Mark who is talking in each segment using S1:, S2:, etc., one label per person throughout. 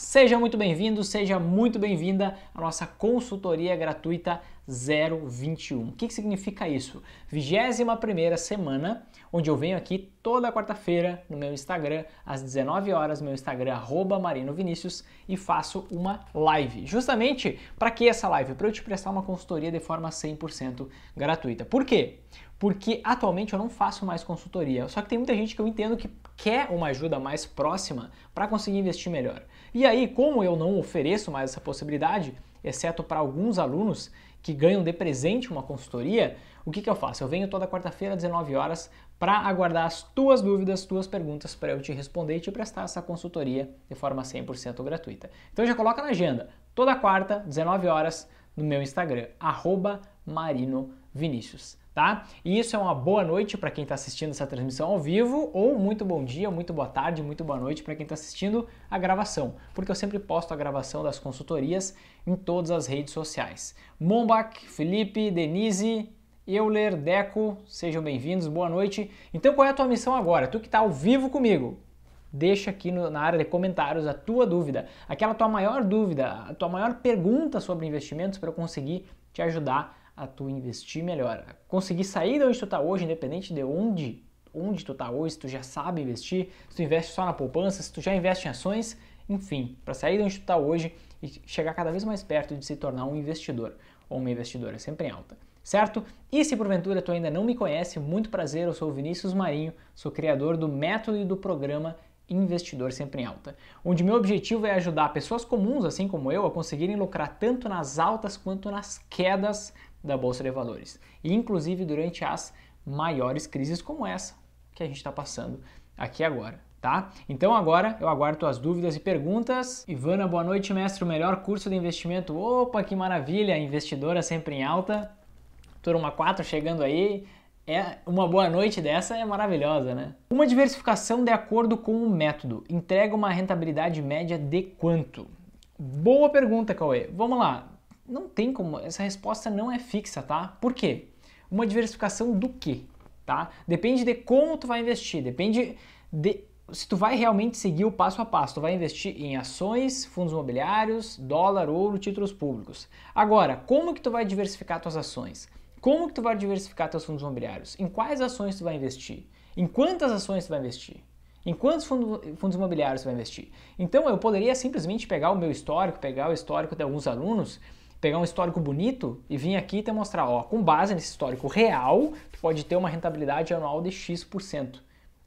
S1: Seja muito bem-vindo, seja muito bem-vinda à nossa consultoria gratuita 021. O que, significa isso? 21 semana, onde eu venho aqui toda quarta-feira no meu Instagram, às 19 horas, meu Instagram, arroba e faço uma live. Justamente para que essa live? Para eu te prestar uma consultoria de forma 100% gratuita. Por quê? porque atualmente eu não faço mais consultoria. Só que tem muita gente que eu entendo que quer uma ajuda mais próxima para conseguir investir melhor. E aí, como eu não ofereço mais essa possibilidade, exceto para alguns alunos que ganham de presente uma consultoria, o que, que eu faço? Eu venho toda quarta-feira, 19 horas, para aguardar as tuas dúvidas, tuas perguntas, para eu te responder e te prestar essa consultoria de forma 100% gratuita. Então já coloca na agenda, toda quarta, 19 horas, no meu Instagram, arroba marinovinicius tá? E isso é uma boa noite para quem está assistindo essa transmissão ao vivo, ou muito bom dia, muito boa tarde, muito boa noite para quem está assistindo a gravação, porque eu sempre posto a gravação das consultorias em todas as redes sociais. Mombach, Felipe, Denise, Euler, Deco, sejam bem-vindos, boa noite. Então qual é a tua missão agora? Tu que está ao vivo comigo, deixa aqui no, na área de comentários a tua dúvida, aquela tua maior dúvida, a tua maior pergunta sobre investimentos para eu conseguir te ajudar a tu investir melhor, a conseguir sair de onde tu tá hoje, independente de onde, onde tu tá hoje, se tu já sabe investir, se tu investe só na poupança, se tu já investe em ações, enfim, para sair de onde tu tá hoje e chegar cada vez mais perto de se tornar um investidor ou uma investidora sempre em alta certo? E se porventura tu ainda não me conhece, muito prazer, eu sou o Vinícius Marinho, sou criador do método e do programa Investidor Sempre em Alta, onde meu objetivo é ajudar pessoas comuns, assim como eu, a conseguirem lucrar tanto nas altas quanto nas quedas da bolsa de valores, e inclusive durante as maiores crises como essa que a gente está passando aqui agora. Tá? Então agora eu aguardo as dúvidas e perguntas. Ivana, boa noite, mestre. O melhor curso de investimento. Opa, que maravilha! Investidora sempre em alta. Turma 4 chegando aí. É uma boa noite dessa é maravilhosa, né? Uma diversificação de acordo com o método entrega uma rentabilidade média de quanto? Boa pergunta, Cauê. Vamos lá não tem como, essa resposta não é fixa, tá? Por quê? Uma diversificação do quê? Tá? Depende de como tu vai investir, depende de se tu vai realmente seguir o passo a passo, tu vai investir em ações, fundos imobiliários, dólar, ouro, títulos públicos. Agora, como que tu vai diversificar tuas ações? Como que tu vai diversificar teus fundos imobiliários? Em quais ações tu vai investir? Em quantas ações tu vai investir? Em quantos fundo, fundos imobiliários tu vai investir? Então eu poderia simplesmente pegar o meu histórico, pegar o histórico de alguns alunos pegar um histórico bonito e vir aqui e te mostrar, ó, com base nesse histórico real, tu pode ter uma rentabilidade anual de X%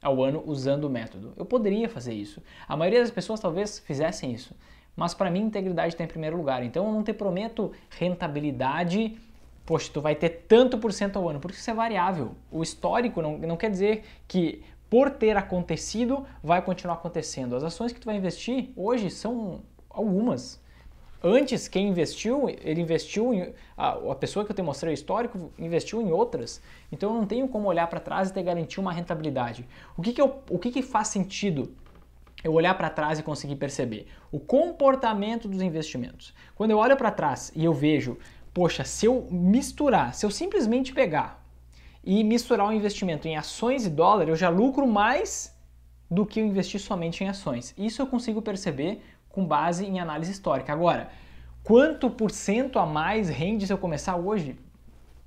S1: ao ano usando o método. Eu poderia fazer isso. A maioria das pessoas talvez fizessem isso. Mas para mim, integridade está em primeiro lugar. Então eu não te prometo rentabilidade poxa, tu vai ter tanto por cento ao ano, porque isso é variável. O histórico não, não quer dizer que por ter acontecido, vai continuar acontecendo. As ações que tu vai investir hoje são algumas, Antes, quem investiu, ele investiu em. A, a pessoa que eu te mostrei o histórico investiu em outras. Então eu não tenho como olhar para trás e ter garantir uma rentabilidade. O que, que, eu, o que, que faz sentido eu olhar para trás e conseguir perceber? O comportamento dos investimentos. Quando eu olho para trás e eu vejo, poxa, se eu misturar, se eu simplesmente pegar e misturar o investimento em ações e dólar, eu já lucro mais do que eu investir somente em ações. Isso eu consigo perceber com base em análise histórica. Agora, quanto por cento a mais rende se eu começar hoje?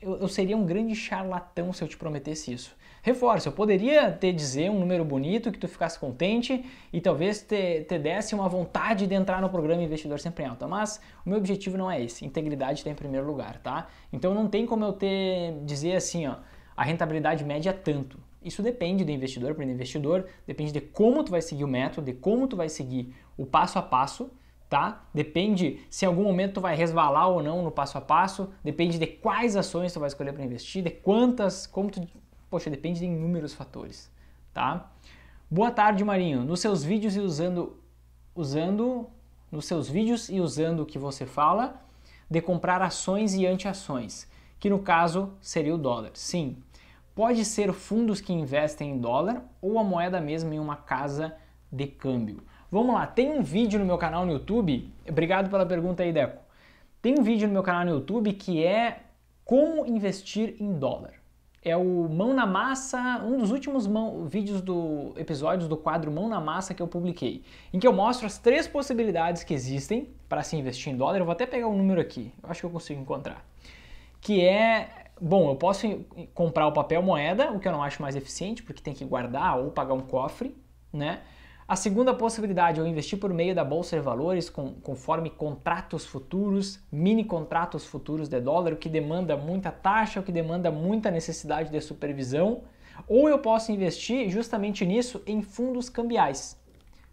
S1: Eu, eu, seria um grande charlatão se eu te prometesse isso. Reforço, eu poderia te dizer um número bonito, que tu ficasse contente e talvez te, te desse uma vontade de entrar no programa Investidor Sempre em Alta, mas o meu objetivo não é esse. Integridade está em primeiro lugar, tá? Então não tem como eu te dizer assim, ó, a rentabilidade média é tanto. Isso depende do investidor para investidor, depende de como tu vai seguir o método, de como tu vai seguir o passo a passo, tá? Depende se em algum momento tu vai resvalar ou não no passo a passo, depende de quais ações tu vai escolher para investir, de quantas, como tu, poxa, depende de inúmeros fatores, tá? Boa tarde, Marinho. Nos seus vídeos e usando usando nos seus vídeos e usando o que você fala de comprar ações e antiações, que no caso seria o dólar. Sim, Pode ser fundos que investem em dólar ou a moeda mesmo em uma casa de câmbio. Vamos lá, tem um vídeo no meu canal no YouTube. Obrigado pela pergunta aí, Deco. Tem um vídeo no meu canal no YouTube que é como investir em dólar. É o Mão na Massa, um dos últimos mão, vídeos do episódios do quadro Mão na Massa que eu publiquei, em que eu mostro as três possibilidades que existem para se investir em dólar. Eu vou até pegar um número aqui, eu acho que eu consigo encontrar. Que é Bom, eu posso comprar o papel moeda, o que eu não acho mais eficiente, porque tem que guardar ou pagar um cofre, né? A segunda possibilidade é eu investir por meio da bolsa de valores, com, conforme contratos futuros, mini contratos futuros de dólar, o que demanda muita taxa, o que demanda muita necessidade de supervisão. Ou eu posso investir justamente nisso em fundos cambiais.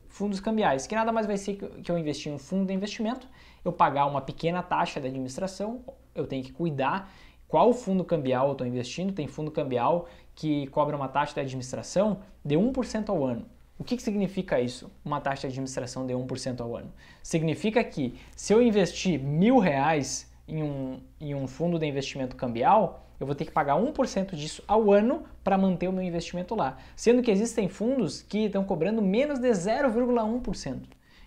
S1: Fundos cambiais, que nada mais vai ser que eu investir em um fundo de investimento, eu pagar uma pequena taxa de administração, eu tenho que cuidar qual fundo cambial eu estou investindo. Tem fundo cambial que cobra uma taxa de administração de 1% ao ano. O que, que significa isso? Uma taxa de administração de 1% ao ano. Significa que se eu investir mil reais em um, em um fundo de investimento cambial, eu vou ter que pagar 1% disso ao ano para manter o meu investimento lá. Sendo que existem fundos que estão cobrando menos de 0,1%.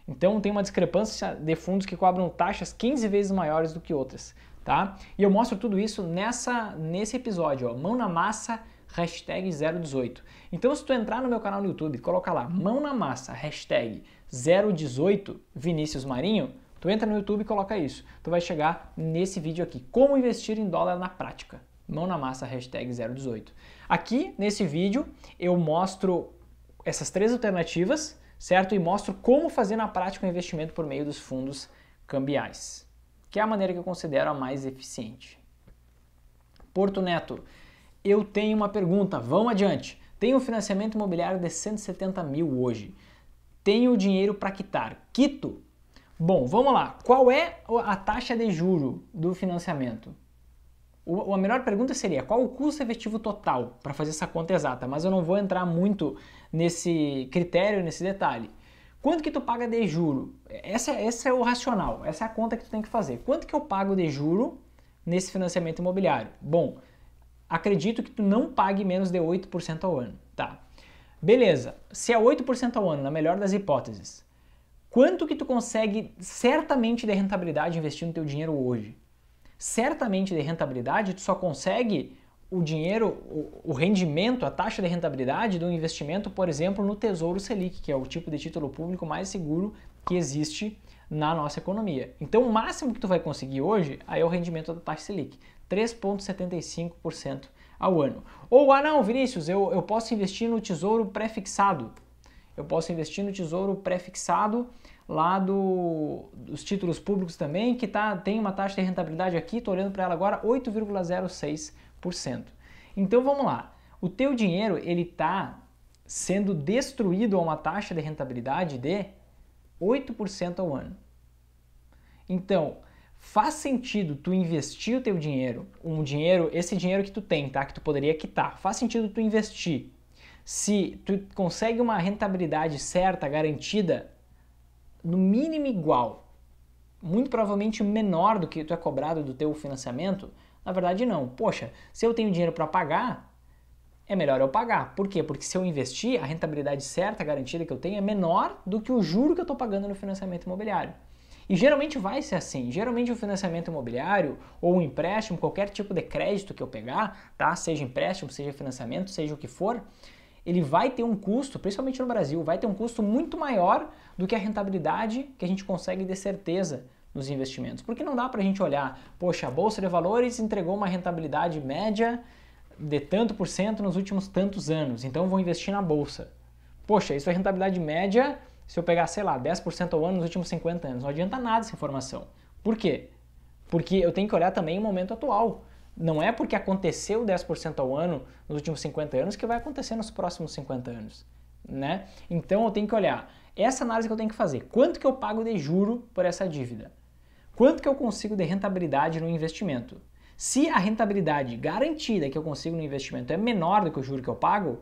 S1: Então tem uma discrepância de fundos que cobram taxas 15 vezes maiores do que outras tá? E eu mostro tudo isso nessa, nesse episódio, ó, mão na massa, hashtag 018. Então se tu entrar no meu canal no YouTube, coloca lá, mão na massa, hashtag 018 Vinícius Marinho, tu entra no YouTube e coloca isso. Tu vai chegar nesse vídeo aqui, como investir em dólar na prática. Mão na massa, hashtag 018. Aqui, nesse vídeo, eu mostro essas três alternativas, certo? E mostro como fazer na prática o um investimento por meio dos fundos cambiais que é a maneira que eu considero a mais eficiente. Porto Neto, eu tenho uma pergunta, vamos adiante. Tenho um financiamento imobiliário de 170 mil hoje. Tenho dinheiro para quitar. Quito? Bom, vamos lá. Qual é a taxa de juro do financiamento? O, a melhor pergunta seria qual o custo efetivo total para fazer essa conta exata, mas eu não vou entrar muito nesse critério, nesse detalhe. Quanto que tu paga de juro? Essa, essa é o racional, essa é a conta que tu tem que fazer. Quanto que eu pago de juro nesse financiamento imobiliário? Bom, acredito que tu não pague menos de 8% ao ano, tá? Beleza, se é 8% ao ano, na melhor das hipóteses, quanto que tu consegue certamente de rentabilidade investindo teu dinheiro hoje? Certamente de rentabilidade tu só consegue o dinheiro, o, rendimento, a taxa de rentabilidade do investimento, por exemplo, no Tesouro Selic, que é o tipo de título público mais seguro que existe na nossa economia. Então, o máximo que tu vai conseguir hoje aí é o rendimento da taxa Selic, 3,75% ao ano. Ou, ah não, Vinícius, eu, eu posso investir no Tesouro Prefixado. Eu posso investir no Tesouro Prefixado lá do, dos títulos públicos também, que tá, tem uma taxa de rentabilidade aqui, estou olhando para ela agora, 8,06%. Então vamos lá. O teu dinheiro ele está sendo destruído a uma taxa de rentabilidade de 8% ao ano. Então, faz sentido tu investir o teu dinheiro, um dinheiro, esse dinheiro que tu tem, tá? Que tu poderia quitar. Faz sentido tu investir. Se tu consegue uma rentabilidade certa, garantida, no mínimo igual, muito provavelmente menor do que tu é cobrado do teu financiamento, na verdade, não. Poxa, se eu tenho dinheiro para pagar, é melhor eu pagar. Por quê? Porque se eu investir, a rentabilidade certa, garantida que eu tenho, é menor do que o juro que eu estou pagando no financiamento imobiliário. E geralmente vai ser assim. Geralmente o financiamento imobiliário ou um empréstimo, qualquer tipo de crédito que eu pegar, tá? Seja empréstimo, seja financiamento, seja o que for, ele vai ter um custo, principalmente no Brasil, vai ter um custo muito maior do que a rentabilidade que a gente consegue ter certeza nos investimentos. Porque não dá para a gente olhar, poxa, a Bolsa de Valores entregou uma rentabilidade média de tanto por cento nos últimos tantos anos, então vou investir na Bolsa. Poxa, isso é rentabilidade média se eu pegar, sei lá, 10% ao ano nos últimos 50 anos. Não adianta nada essa informação. Por quê? Porque eu tenho que olhar também o momento atual. Não é porque aconteceu 10% ao ano nos últimos 50 anos que vai acontecer nos próximos 50 anos. Né? Então eu tenho que olhar essa análise que eu tenho que fazer. Quanto que eu pago de juro por essa dívida? Quanto que eu consigo de rentabilidade no investimento? Se a rentabilidade garantida que eu consigo no investimento é menor do que o juro que eu pago,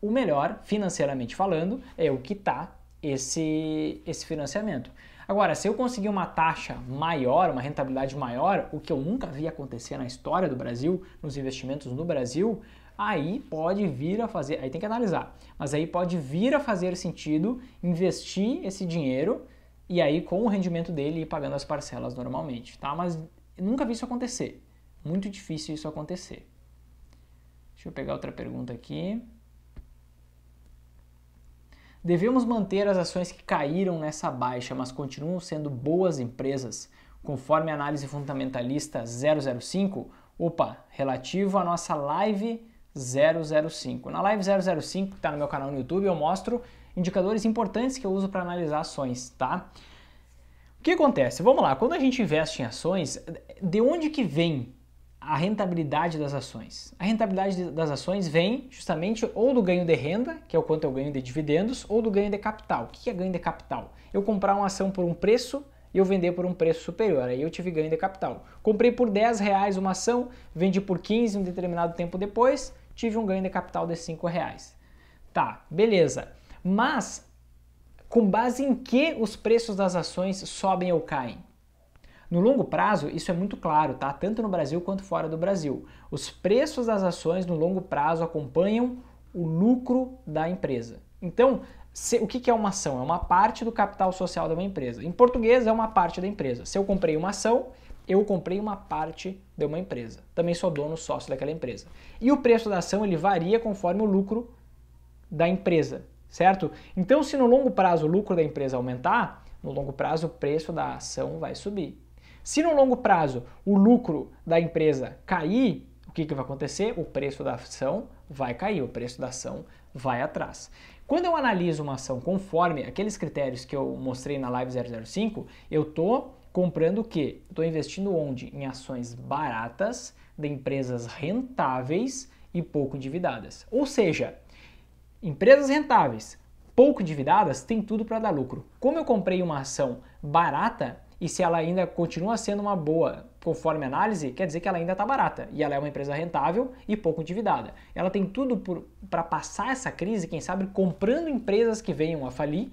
S1: o melhor, financeiramente falando, é eu quitar tá esse, esse financiamento. Agora, se eu conseguir uma taxa maior, uma rentabilidade maior, o que eu nunca vi acontecer na história do Brasil, nos investimentos no Brasil, aí pode vir a fazer, aí tem que analisar, mas aí pode vir a fazer sentido investir esse dinheiro e aí com o rendimento dele ir pagando as parcelas normalmente, tá? Mas nunca vi isso acontecer. Muito difícil isso acontecer. Deixa eu pegar outra pergunta aqui. Devemos manter as ações que caíram nessa baixa, mas continuam sendo boas empresas, conforme a análise fundamentalista 005, opa, relativo à nossa live 005. Na live 005, que está no meu canal no YouTube, eu mostro indicadores importantes que eu uso para analisar ações, tá? O que acontece? Vamos lá, quando a gente investe em ações, de onde que vem a rentabilidade das ações? A rentabilidade das ações vem justamente ou do ganho de renda, que é o quanto eu ganho de dividendos, ou do ganho de capital. O que é ganho de capital? Eu comprar uma ação por um preço e eu vender por um preço superior. Aí eu tive ganho de capital. Comprei por 10 reais uma ação, vendi por 15 um determinado tempo depois, tive um ganho de capital de 5 reais. Tá, beleza. Mas com base em que os preços das ações sobem ou caem? No longo prazo, isso é muito claro, tá? Tanto no Brasil quanto fora do Brasil. Os preços das ações no longo prazo acompanham o lucro da empresa. Então, se, o que, que, é uma ação? É uma parte do capital social de uma empresa. Em português, é uma parte da empresa. Se eu comprei uma ação, eu comprei uma parte de uma empresa. Também sou dono sócio daquela empresa. E o preço da ação ele varia conforme o lucro da empresa certo? Então, se no longo prazo o lucro da empresa aumentar, no longo prazo o preço da ação vai subir. Se no longo prazo o lucro da empresa cair, o que, que vai acontecer? O preço da ação vai cair, o preço da ação vai atrás. Quando eu analiso uma ação conforme aqueles critérios que eu mostrei na Live 005, eu estou comprando o quê? Estou investindo onde? Em ações baratas, de empresas rentáveis e pouco endividadas. Ou seja, Empresas rentáveis, pouco endividadas, têm tudo para dar lucro. Como eu comprei uma ação barata e se ela ainda continua sendo uma boa conforme análise, quer dizer que ela ainda está barata e ela é uma empresa rentável e pouco endividada. Ela tem tudo para passar essa crise, quem sabe comprando empresas que venham a falir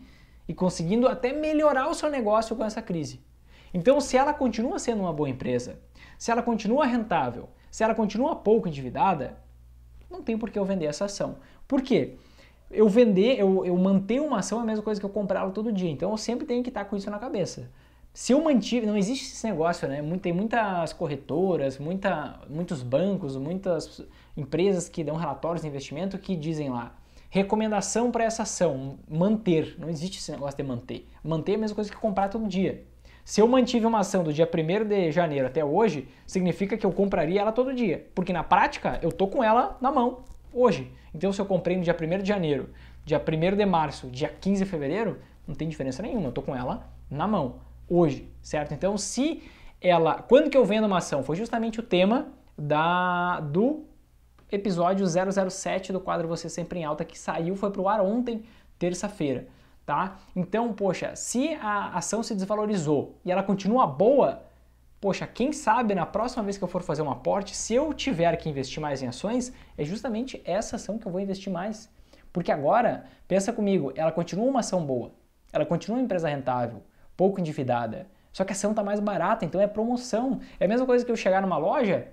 S1: e conseguindo até melhorar o seu negócio com essa crise. Então, se ela continua sendo uma boa empresa, se ela continua rentável, se ela continua pouco endividada, não tem por que eu vender essa ação. Por quê? eu vender, eu, eu manter uma ação é a mesma coisa que eu comprá-la todo dia. Então eu sempre tenho que estar com isso na cabeça. Se eu mantive, não existe esse negócio, né? Tem muitas corretoras, muita, muitos bancos, muitas empresas que dão relatórios de investimento que dizem lá, recomendação para essa ação, manter. Não existe esse negócio de manter. Manter é a mesma coisa que comprar todo dia. Se eu mantive uma ação do dia 1 de janeiro até hoje, significa que eu compraria ela todo dia, porque na prática eu tô com ela na mão hoje. Então, se eu comprei no dia 1 de janeiro, dia 1 de março, dia 15 de fevereiro, não tem diferença nenhuma, eu estou com ela na mão hoje, certo? Então, se ela. Quando que eu vendo uma ação? Foi justamente o tema da do episódio 007 do quadro Você Sempre em Alta, que saiu, foi para o ar ontem, terça-feira. Tá? Então, poxa, se a ação se desvalorizou e ela continua boa, poxa, quem sabe na próxima vez que eu for fazer um aporte, se eu tiver que investir mais em ações, é justamente essa ação que eu vou investir mais. Porque agora, pensa comigo, ela continua uma ação boa, ela continua uma empresa rentável, pouco endividada, só que a ação está mais barata, então é promoção. É a mesma coisa que eu chegar numa loja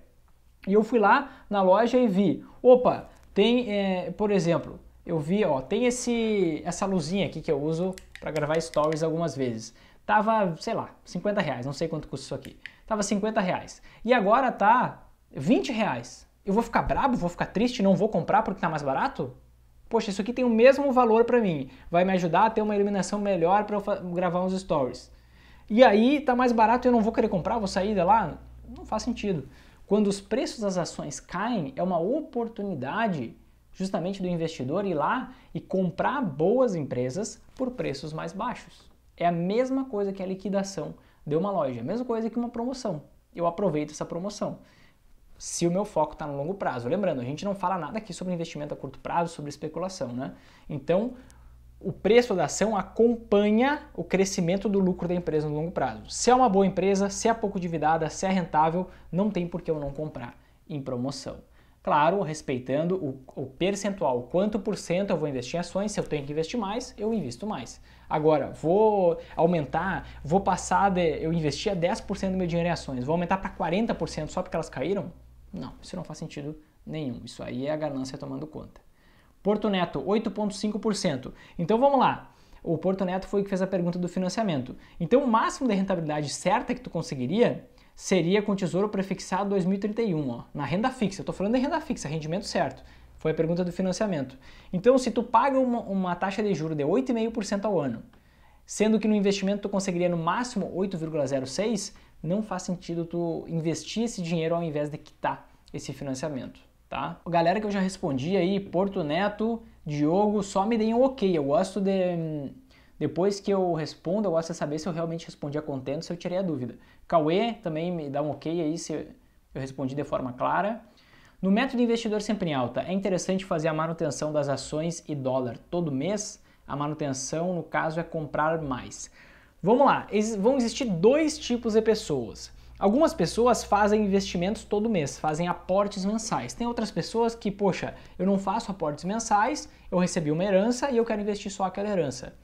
S1: e eu fui lá na loja e vi, opa, tem, é, por exemplo, eu vi, ó, tem esse, essa luzinha aqui que eu uso para gravar stories algumas vezes. Tava, sei lá, 50 reais, não sei quanto custa isso aqui. Tava 50 reais. E agora tá 20 reais. Eu vou ficar brabo? Vou ficar triste? Não vou comprar porque tá mais barato? Poxa, isso aqui tem o mesmo valor para mim. Vai me ajudar a ter uma iluminação melhor para eu gravar uns stories. E aí tá mais barato e eu não vou querer comprar, vou sair de lá? Não faz sentido. Quando os preços das ações caem, é uma oportunidade justamente do investidor ir lá e comprar boas empresas por preços mais baixos. É a mesma coisa que a liquidação deu uma loja. Mesma coisa que uma promoção. Eu aproveito essa promoção. Se o meu foco está no longo prazo. Lembrando, a gente não fala nada aqui sobre investimento a curto prazo, sobre especulação, né? Então, o preço da ação acompanha o crescimento do lucro da empresa no longo prazo. Se é uma boa empresa, se é pouco dividada se é rentável, não tem por que eu não comprar em promoção. Claro, respeitando o, o percentual, quanto por cento eu vou investir em ações, se eu tenho que investir mais, eu invisto mais. Agora, vou aumentar, vou passar de. Eu investia 10% do meu dinheiro em ações, vou aumentar para 40% só porque elas caíram? Não, isso não faz sentido nenhum. Isso aí é a ganância tomando conta. Porto Neto, 8,5%. Então vamos lá. O Porto Neto foi o que fez a pergunta do financiamento. Então o máximo de rentabilidade certa que tu conseguiria seria com Tesouro prefixado 2031, ó, na renda fixa. estou falando em renda fixa, rendimento certo. Foi a pergunta do financiamento. Então, se tu paga uma, uma taxa de juro de 8,5% ao ano, sendo que no investimento tu conseguiria no máximo 8,06, não faz sentido tu investir esse dinheiro ao invés de quitar esse financiamento, tá? Galera que eu já respondi aí, Porto Neto, Diogo, só me deem um ok. Eu gosto de hum, depois que eu respondo, eu gosto de saber se eu realmente respondi a contento, se eu tirei a dúvida. Cauê também me dá um ok aí se eu respondi de forma clara. No método investidor sempre em alta, é interessante fazer a manutenção das ações e dólar todo mês? A manutenção, no caso, é comprar mais. Vamos lá, vão existir dois tipos de pessoas. Algumas pessoas fazem investimentos todo mês, fazem aportes mensais. Tem outras pessoas que, poxa, eu não faço aportes mensais, eu recebi uma herança e eu quero investir só aquela herança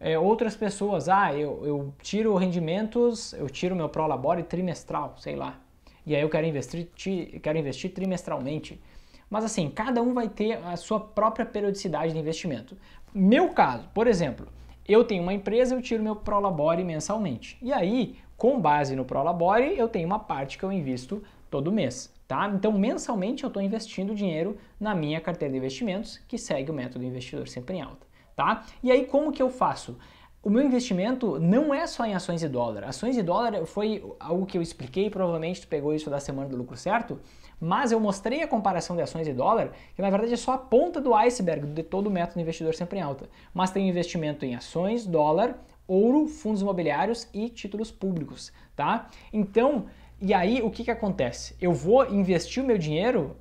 S1: é, outras pessoas. Ah, eu, eu tiro rendimentos, eu tiro meu prolabore trimestral, sei lá. E aí eu quero investir, ti, quero investir trimestralmente. Mas assim, cada um vai ter a sua própria periodicidade de investimento. Meu caso, por exemplo, eu tenho uma empresa, eu tiro meu prolabore mensalmente. E aí, com base no prolabore, eu tenho uma parte que eu invisto todo mês. Tá? Então, mensalmente eu estou investindo dinheiro na minha carteira de investimentos, que segue o método investidor sempre em alta tá? E aí como que eu faço? O meu investimento não é só em ações e dólar. Ações e dólar foi algo que eu expliquei, provavelmente tu pegou isso da semana do lucro certo, mas eu mostrei a comparação de ações e dólar, que na verdade é só a ponta do iceberg de todo o método investidor sempre em alta. Mas tem investimento em ações, dólar, ouro, fundos imobiliários e títulos públicos, tá? Então, e aí o que, que acontece? Eu vou investir o meu dinheiro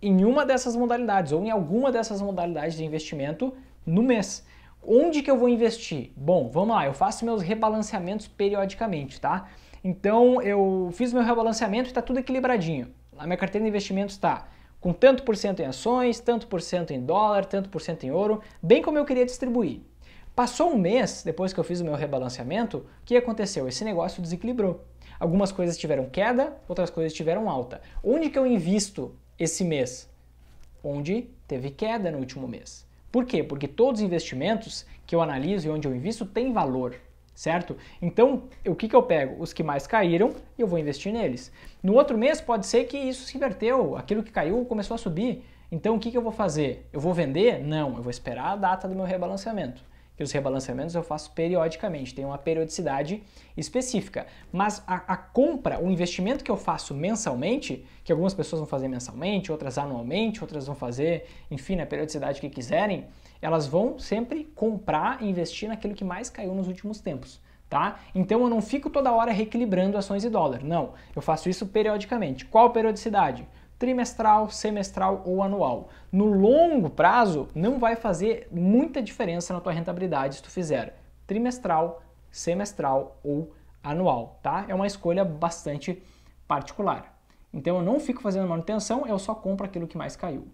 S1: em uma dessas modalidades ou em alguma dessas modalidades de investimento no mês. Onde que eu vou investir? Bom, vamos lá, eu faço meus rebalanceamentos periodicamente, tá? Então eu fiz meu rebalanceamento e está tudo equilibradinho. A minha carteira de investimentos está com tanto por cento em ações, tanto por cento em dólar, tanto por cento em ouro, bem como eu queria distribuir. Passou um mês depois que eu fiz o meu rebalanceamento, o que aconteceu? Esse negócio desequilibrou. Algumas coisas tiveram queda, outras coisas tiveram alta. Onde que eu invisto esse mês? Onde teve queda no último mês. Por quê? Porque todos os investimentos que eu analiso e onde eu invisto têm valor, certo? Então, o que, que eu pego? Os que mais caíram, eu vou investir neles. No outro mês, pode ser que isso se inverteu, aquilo que caiu começou a subir. Então, o que, que eu vou fazer? Eu vou vender? Não, eu vou esperar a data do meu rebalanceamento que os rebalanceamentos eu faço periodicamente, tem uma periodicidade específica. Mas a, a, compra, o investimento que eu faço mensalmente, que algumas pessoas vão fazer mensalmente, outras anualmente, outras vão fazer, enfim, na periodicidade que quiserem, elas vão sempre comprar e investir naquilo que mais caiu nos últimos tempos. Tá? Então eu não fico toda hora reequilibrando ações e dólar. Não, eu faço isso periodicamente. Qual periodicidade? trimestral, semestral ou anual. No longo prazo, não vai fazer muita diferença na tua rentabilidade se tu fizer trimestral, semestral ou anual, tá? É uma escolha bastante particular. Então eu não fico fazendo manutenção, eu só compro aquilo que mais caiu.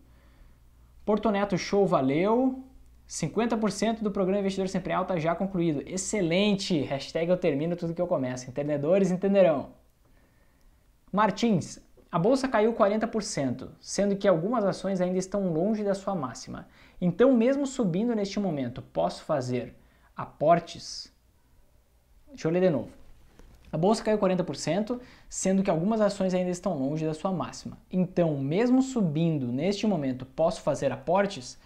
S1: Porto Neto Show, valeu. 50% do programa Investidor Sempre Alta já concluído. Excelente! Hashtag eu termino tudo que eu começo. Entendedores entenderão. Martins, a bolsa caiu 40%, sendo que algumas ações ainda estão longe da sua máxima. Então, mesmo subindo neste momento, posso fazer aportes? Deixa eu ler de novo. A bolsa caiu 40%, sendo que algumas ações ainda estão longe da sua máxima. Então, mesmo subindo neste momento, posso fazer aportes?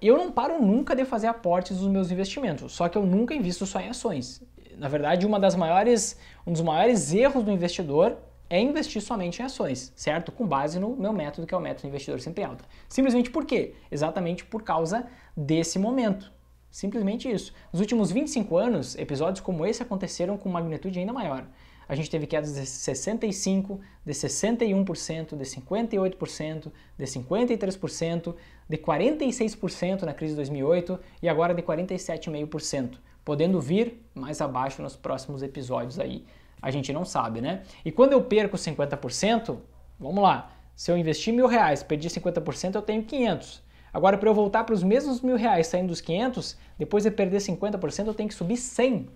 S1: Eu não paro nunca de fazer aportes nos meus investimentos, só que eu nunca invisto só em ações. Na verdade, uma das maiores, um dos maiores erros do investidor é investir somente em ações, certo? Com base no meu método, que é o método investidor sempre alta. Simplesmente por quê? Exatamente por causa desse momento. Simplesmente isso. Nos últimos 25 anos, episódios como esse aconteceram com magnitude ainda maior. A gente teve quedas de 65%, de 61%, de 58%, de 53%, de 46% na crise de 2008 e agora de 47,5%, podendo vir mais abaixo nos próximos episódios aí a gente não sabe, né? E quando eu perco 50%, vamos lá, se eu investir mil reais, perdi 50%, eu tenho 500. Agora, para eu voltar para os mesmos mil reais saindo dos 500, depois de perder 50%, eu tenho que subir 100.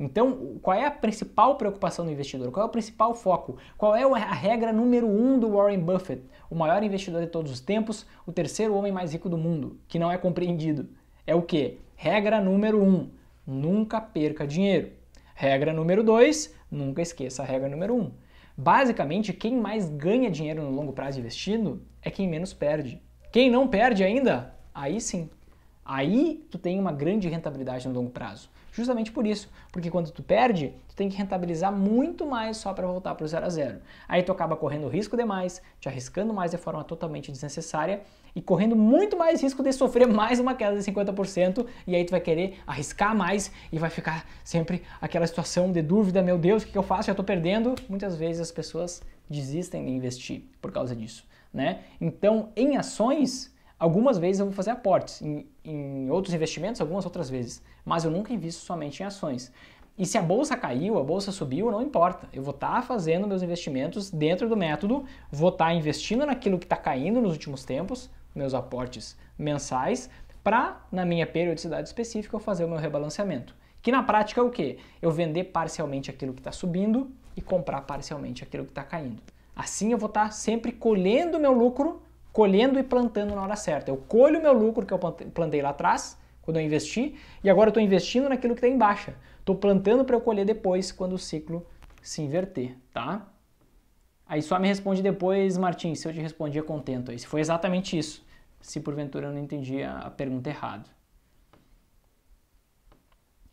S1: Então, qual é a principal preocupação do investidor? Qual é o principal foco? Qual é a regra número um do Warren Buffett, o maior investidor de todos os tempos, o terceiro homem mais rico do mundo, que não é compreendido? É o que? Regra número um: nunca perca dinheiro. Regra número dois: Nunca esqueça a regra número 1. Um. Basicamente, quem mais ganha dinheiro no longo prazo investindo é quem menos perde. Quem não perde ainda, aí sim. Aí tu tem uma grande rentabilidade no longo prazo. Justamente por isso, porque quando tu perde, tu tem que rentabilizar muito mais só para voltar para o zero a zero. Aí tu acaba correndo risco demais, te arriscando mais de forma totalmente desnecessária e correndo muito mais risco de sofrer mais uma queda de 50% e aí tu vai querer arriscar mais e vai ficar sempre aquela situação de dúvida, meu Deus, o que eu faço? Já estou perdendo. Muitas vezes as pessoas desistem de investir por causa disso, né? Então, em ações, algumas vezes eu vou fazer aportes, em, em outros investimentos, algumas outras vezes, mas eu nunca invisto somente em ações. E se a bolsa caiu, a bolsa subiu, não importa. Eu vou estar tá fazendo meus investimentos dentro do método, vou estar tá investindo naquilo que está caindo nos últimos tempos, meus aportes mensais, para, na minha periodicidade específica, eu fazer o meu rebalanceamento. Que na prática é o quê? Eu vender parcialmente aquilo que está subindo e comprar parcialmente aquilo que está caindo. Assim eu vou estar tá sempre colhendo meu lucro, colhendo e plantando na hora certa. Eu colho o meu lucro que eu plantei lá atrás, quando eu investi, e agora eu estou investindo naquilo que está em baixa. Estou plantando para eu colher depois, quando o ciclo se inverter, tá? Aí só me responde depois, Martins, se eu te respondia contento aí. Se foi exatamente isso, se porventura eu não entendi a pergunta errado.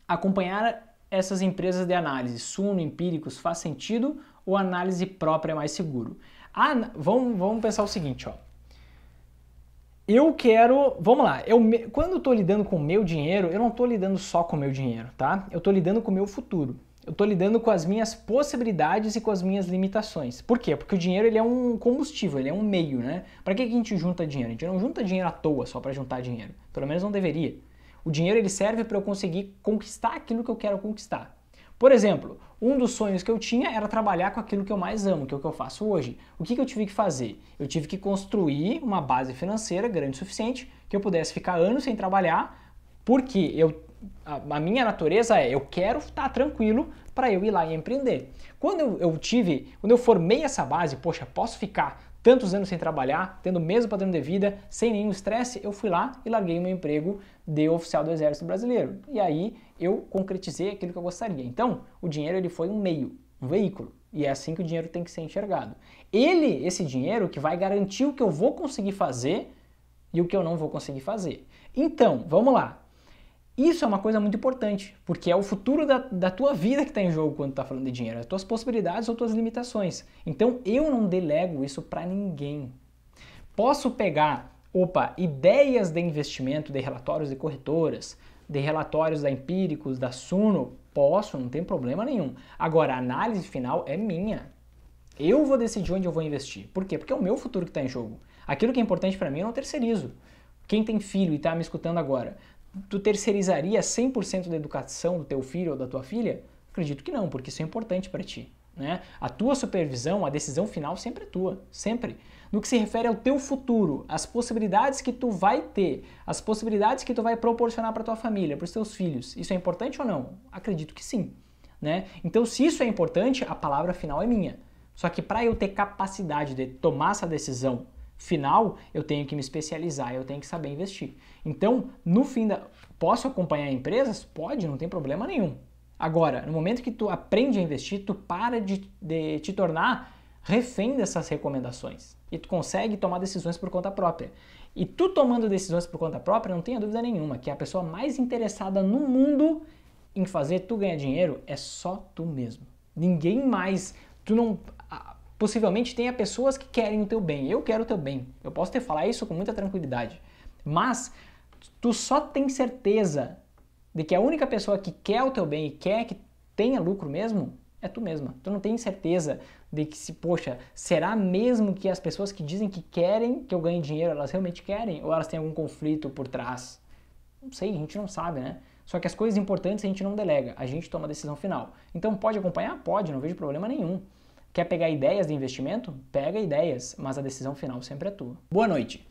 S1: Acompanhar essas empresas de análise, Suno, Empíricos, faz sentido ou análise própria é mais seguro? Ah, vamos, vamos pensar o seguinte, ó. Eu quero, vamos lá, eu, quando eu estou lidando com o meu dinheiro, eu não estou lidando só com o meu dinheiro, tá? Eu estou lidando com o meu futuro eu estou lidando com as minhas possibilidades e com as minhas limitações. Por quê? Porque o dinheiro ele é um combustível, ele é um meio, né? Para que, que a gente junta dinheiro? A gente não junta dinheiro à toa só para juntar dinheiro. Pelo menos não deveria. O dinheiro ele serve para eu conseguir conquistar aquilo que eu quero conquistar. Por exemplo, um dos sonhos que eu tinha era trabalhar com aquilo que eu mais amo, que é o que eu faço hoje. O que, que eu tive que fazer? Eu tive que construir uma base financeira grande o suficiente que eu pudesse ficar anos sem trabalhar, porque eu a, a, minha natureza é eu quero estar tá tranquilo para eu ir lá e empreender. Quando eu, eu tive, quando eu formei essa base, poxa, posso ficar tantos anos sem trabalhar, tendo o mesmo padrão de vida, sem nenhum estresse, eu fui lá e larguei o meu emprego de oficial do Exército Brasileiro. E aí eu concretizei aquilo que eu gostaria. Então, o dinheiro ele foi um meio, um veículo. E é assim que o dinheiro tem que ser enxergado. Ele, esse dinheiro, que vai garantir o que eu vou conseguir fazer e o que eu não vou conseguir fazer. Então, vamos lá. Isso é uma coisa muito importante, porque é o futuro da, da tua vida que está em jogo quando está falando de dinheiro, é as tuas possibilidades ou tuas limitações. Então eu não delego isso para ninguém. Posso pegar, opa, ideias de investimento, de relatórios de corretoras, de relatórios da Empíricos, da Suno, posso, não tem problema nenhum. Agora, a análise final é minha. Eu vou decidir onde eu vou investir. Por quê? Porque é o meu futuro que está em jogo. Aquilo que é importante para mim eu não terceirizo. Quem tem filho e está me escutando agora, tu terceirizaria 100% da educação do teu filho ou da tua filha? Acredito que não, porque isso é importante para ti. Né? A tua supervisão, a decisão final sempre é tua, sempre. No que se refere ao teu futuro, as possibilidades que tu vai ter, as possibilidades que tu vai proporcionar para tua família, para os teus filhos, isso é importante ou não? Acredito que sim. Né? Então, se isso é importante, a palavra final é minha. Só que para eu ter capacidade de tomar essa decisão final, eu tenho que me especializar, eu tenho que saber investir. Então, no fim da. Posso acompanhar empresas? Pode, não tem problema nenhum. Agora, no momento que tu aprende a investir, tu para de, de te tornar refém dessas recomendações e tu consegue tomar decisões por conta própria. E tu tomando decisões por conta própria, não tenha dúvida nenhuma que a pessoa mais interessada no mundo em fazer tu ganhar dinheiro é só tu mesmo. Ninguém mais. Tu não possivelmente tenha pessoas que querem o teu bem. Eu quero o teu bem. Eu posso te falar isso com muita tranquilidade. Mas tu só tem certeza de que a única pessoa que quer o teu bem e quer que tenha lucro mesmo é tu mesma. Tu não tem certeza de que se, poxa, será mesmo que as pessoas que dizem que querem que eu ganhe dinheiro, elas realmente querem ou elas têm algum conflito por trás? Não sei, a gente não sabe, né? Só que as coisas importantes a gente não delega, a gente toma a decisão final. Então pode acompanhar? Pode, não vejo problema nenhum. Quer pegar ideias de investimento? Pega ideias, mas a decisão final sempre é tua. Boa noite.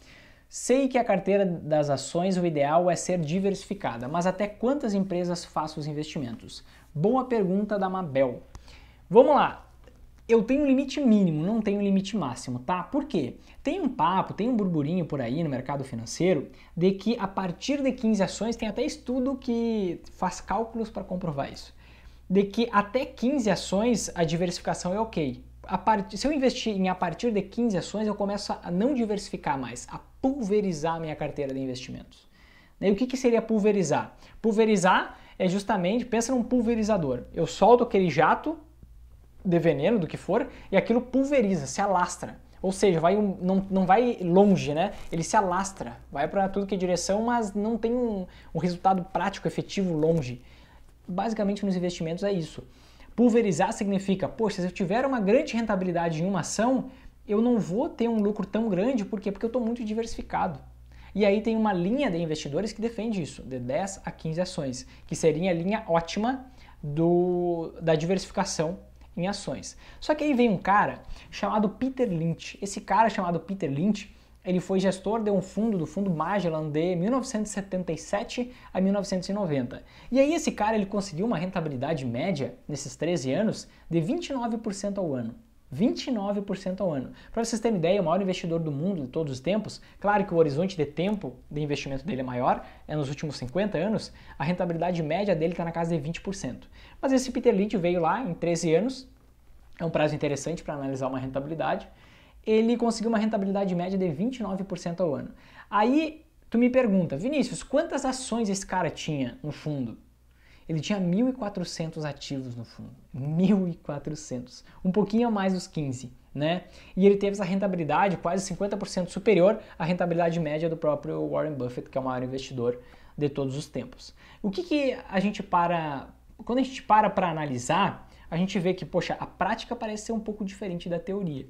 S1: Sei que a carteira das ações o ideal é ser diversificada, mas até quantas empresas faço os investimentos? Boa pergunta da Mabel. Vamos lá. Eu tenho um limite mínimo, não tenho um limite máximo, tá? Por quê? Tem um papo, tem um burburinho por aí no mercado financeiro de que a partir de 15 ações tem até estudo que faz cálculos para comprovar isso de que até 15 ações a diversificação é ok. Part... Se eu investir em a partir de 15 ações, eu começo a não diversificar mais, a pulverizar a minha carteira de investimentos. E o que, que seria pulverizar? Pulverizar é justamente, pensa num pulverizador. Eu solto aquele jato de veneno, do que for, e aquilo pulveriza, se alastra. Ou seja, vai um, não, não vai longe, né? Ele se alastra, vai para tudo que é direção, mas não tem um, um resultado prático, efetivo, longe basicamente nos investimentos é isso. Pulverizar significa, poxa, se eu tiver uma grande rentabilidade em uma ação, eu não vou ter um lucro tão grande, por quê? Porque eu estou muito diversificado. E aí tem uma linha de investidores que defende isso, de 10 a 15 ações, que seria a linha ótima do, da diversificação em ações. Só que aí vem um cara chamado Peter Lynch. Esse cara chamado Peter Lynch, ele foi gestor de um fundo, do Fundo Magellan, de 1977 a 1990. E aí esse cara ele conseguiu uma rentabilidade média, nesses 13 anos, de 29% ao ano. 29% ao ano. Para vocês terem ideia, o maior investidor do mundo de todos os tempos, claro que o horizonte de tempo de investimento dele é maior, é nos últimos 50 anos, a rentabilidade média dele está na casa de 20%. Mas esse Peter Lynch veio lá em 13 anos, é um prazo interessante para analisar uma rentabilidade, ele conseguiu uma rentabilidade média de 29% ao ano. Aí tu me pergunta, Vinícius, quantas ações esse cara tinha no fundo? Ele tinha 1.400 ativos no fundo. 1.400. Um pouquinho a mais dos 15, né? E ele teve essa rentabilidade quase 50% superior à rentabilidade média do próprio Warren Buffett, que é o maior investidor de todos os tempos. O que, que a gente para. Quando a gente para para analisar, a gente vê que, poxa, a prática parece ser um pouco diferente da teoria.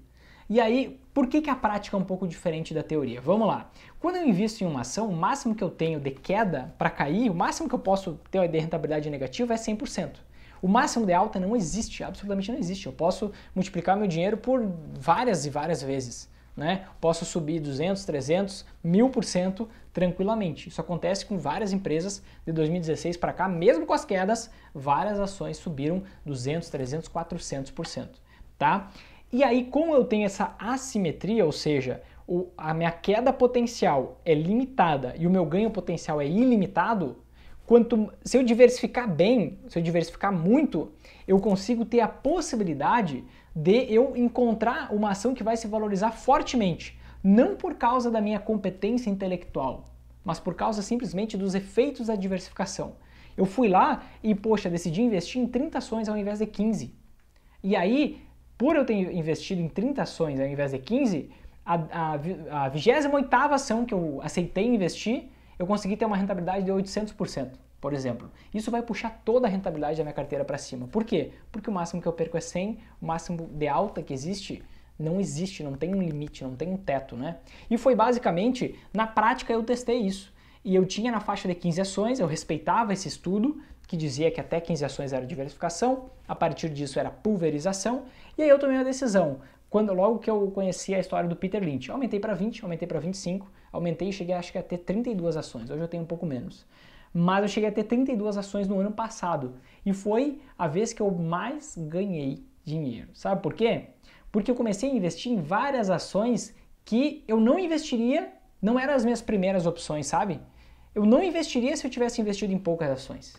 S1: E aí, por que, que a prática é um pouco diferente da teoria? Vamos lá. Quando eu invisto em uma ação, o máximo que eu tenho de queda para cair, o máximo que eu posso ter de rentabilidade negativa é 100%. O máximo de alta não existe, absolutamente não existe. Eu posso multiplicar meu dinheiro por várias e várias vezes. Né? Posso subir 200, 300, 1000% tranquilamente. Isso acontece com várias empresas de 2016 para cá, mesmo com as quedas, várias ações subiram 200, 300, 400%, tá? E aí, como eu tenho essa assimetria, ou seja, o, a minha queda potencial é limitada e o meu ganho potencial é ilimitado, quanto se eu diversificar bem, se eu diversificar muito, eu consigo ter a possibilidade de eu encontrar uma ação que vai se valorizar fortemente, não por causa da minha competência intelectual, mas por causa simplesmente dos efeitos da diversificação. Eu fui lá e, poxa, decidi investir em 30 ações ao invés de 15. E aí, por eu ter investido em 30 ações ao invés de 15, a, a, a 28 ação que eu aceitei investir, eu consegui ter uma rentabilidade de 800%, por exemplo. Isso vai puxar toda a rentabilidade da minha carteira para cima. Por quê? Porque o máximo que eu perco é 100, o máximo de alta que existe não existe, não tem um limite, não tem um teto, né? E foi basicamente, na prática eu testei isso. E eu tinha na faixa de 15 ações, eu respeitava esse estudo, que dizia que até 15 ações era diversificação, a partir disso era pulverização, e aí eu tomei uma decisão. Quando logo que eu conheci a história do Peter Lynch, aumentei para 20, aumentei para 25, aumentei e cheguei acho que a ter 32 ações. Hoje eu tenho um pouco menos. Mas eu cheguei a ter 32 ações no ano passado e foi a vez que eu mais ganhei dinheiro. Sabe por quê? Porque eu comecei a investir em várias ações que eu não investiria, não eram as minhas primeiras opções, sabe? Eu não investiria se eu tivesse investido em poucas ações.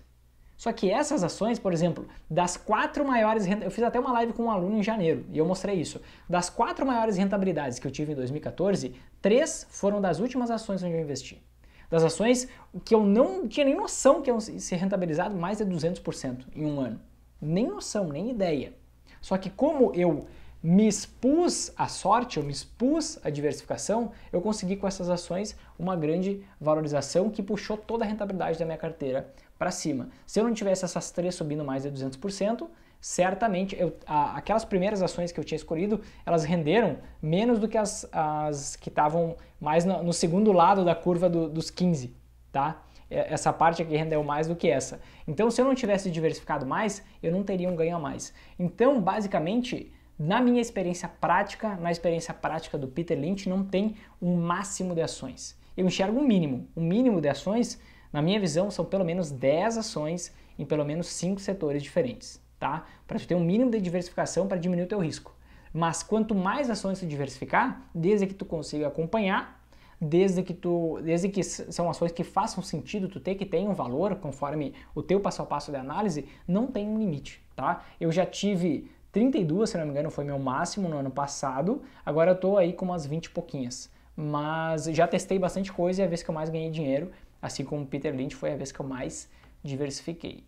S1: Só que essas ações, por exemplo, das quatro maiores renta... eu fiz até uma live com um aluno em janeiro e eu mostrei isso. Das quatro maiores rentabilidades que eu tive em 2014, três foram das últimas ações onde eu investi. Das ações que eu não tinha nem noção que iam ser rentabilizado mais de 200% em um ano. Nem noção, nem ideia. Só que como eu me expus à sorte, eu me expus à diversificação, eu consegui com essas ações uma grande valorização que puxou toda a rentabilidade da minha carteira para cima. Se eu não tivesse essas três subindo mais de 200%, certamente eu, a, aquelas primeiras ações que eu tinha escolhido, elas renderam menos do que as, as que estavam mais no, no, segundo lado da curva do, dos 15, tá? Essa parte aqui rendeu mais do que essa. Então, se eu não tivesse diversificado mais, eu não teria um ganho a mais. Então, basicamente, na minha experiência prática, na experiência prática do Peter Lynch, não tem um máximo de ações. Eu enxergo um mínimo. Um mínimo de ações na minha visão, são pelo menos 10 ações em pelo menos 5 setores diferentes, tá? Para ter um mínimo de diversificação para diminuir o teu risco. Mas quanto mais ações tu diversificar, desde que tu consiga acompanhar, desde que tu, desde que são ações que façam sentido, tu ter que tenham um valor conforme o teu passo a passo de análise, não tem um limite, tá? Eu já tive 32, se não me engano, foi meu máximo no ano passado. Agora eu tô aí com umas 20 e pouquinhas. Mas já testei bastante coisa e é a vez que eu mais ganhei dinheiro Assim como Peter Lynch foi a vez que eu mais diversifiquei.